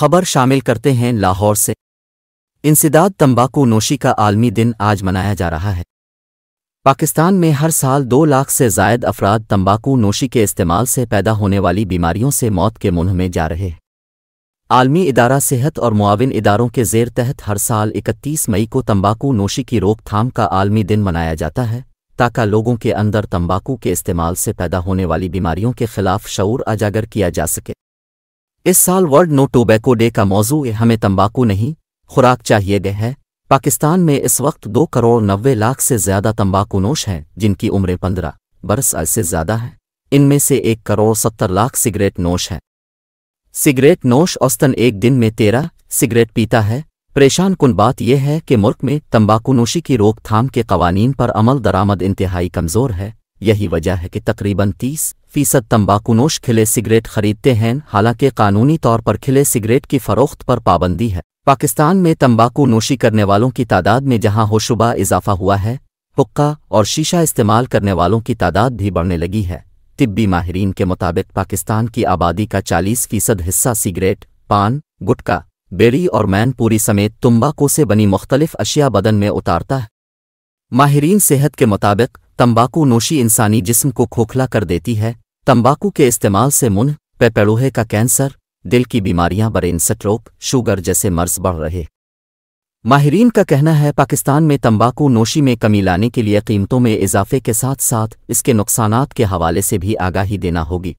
खबर शामिल करते हैं लाहौर से इंसदाद तंबाकू नोशी का आलमी दिन आज मनाया जा रहा है पाकिस्तान में हर साल दो लाख से जायद अफराद तंबाकू नोशी के इस्तेमाल से पैदा होने वाली बीमारियों से मौत के मुंह में जा रहे हैं आलमी इदारा सेहत और मुआविन इदारों के जेर तहत हर साल 31 मई को तंबाकू नोशी की रोकथाम का आलमी दिन मनाया जाता है ताकि लोगों के अंदर तंबाकू के इस्तेमाल से पैदा होने वाली बीमारियों के खिलाफ शऊर अजागर किया जा सके इस साल वर्ल्ड नो टोबैको डे का मौजू हमें तंबाकू नहीं खुराक चाहिए गए है पाकिस्तान में इस वक्त दो करोड़ नब्बे लाख से ज्यादा तंबाकू नोश हैं जिनकी उम्र पंद्रह बरस से ज्यादा है इनमें से एक करोड़ सत्तर लाख सिगरेट नोश है सिगरेट नोश औस्तन एक दिन में तेरह सिगरेट पीता है परेशान कुन बात यह है कि मुल्क में तंबाकू नोशी की रोकथाम के कवानीन पर अमल दरामद इंतहाई कमज़ोर है यही वजह है कि तकरीबन तीस फीसद तंबाकूनोश खिले सिगरेट खरीदते हैं हालांकि कानूनी तौर पर खिले सिगरेट की फरोख्त पर पाबंदी है पाकिस्तान में तंबाकू नोशी करने वालों की तादाद में जहां होशुबा इजाफा हुआ है हुक्का और शीशा इस्तेमाल करने वालों की तादाद भी बढ़ने लगी है तिब्बी माहरीन के मुताबिक पाकिस्तान की आबादी का 40 फीसद हिस्सा सिगरेट पान गुटका बेरी और मैनपूरी समेत तुम्बाकू से बनी मुख्तलिफ अशिया बदन में उतारता है माहरीन सेहत के मुताबिक तंबाकू नोशी इंसानी जिस्म को खोखला कर देती है तंबाकू के इस्तेमाल से मुन पेपेड़ोहे का कैंसर दिल की बीमारियां ब्रेन स्ट्रोक शुगर जैसे मर्ज बढ़ रहे माहरीन का कहना है पाकिस्तान में तंबाकू नोशी में कमी लाने के लिए कीमतों में इजाफे के साथ साथ इसके नुकसान के हवाले से भी आगाही देना होगी